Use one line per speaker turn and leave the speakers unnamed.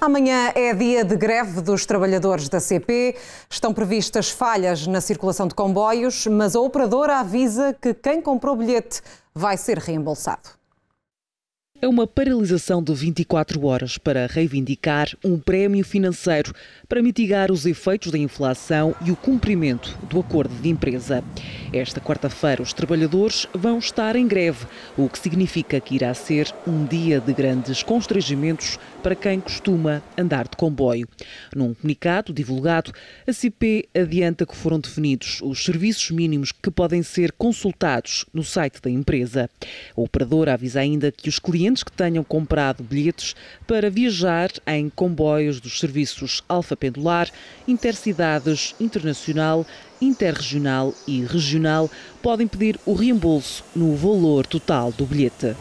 Amanhã é dia de greve dos trabalhadores da CP. Estão previstas falhas na circulação de comboios, mas a operadora avisa que quem comprou bilhete vai ser reembolsado.
É uma paralisação de 24 horas para reivindicar um prémio financeiro para mitigar os efeitos da inflação e o cumprimento do acordo de empresa. Esta quarta-feira, os trabalhadores vão estar em greve, o que significa que irá ser um dia de grandes constrangimentos para quem costuma andar de comboio. Num comunicado divulgado, a CP adianta que foram definidos os serviços mínimos que podem ser consultados no site da empresa. A operadora avisa ainda que os clientes clientes que tenham comprado bilhetes para viajar em comboios dos serviços Alfa Pendular, Intercidades Internacional, Interregional e Regional podem pedir o
reembolso no valor total do bilhete.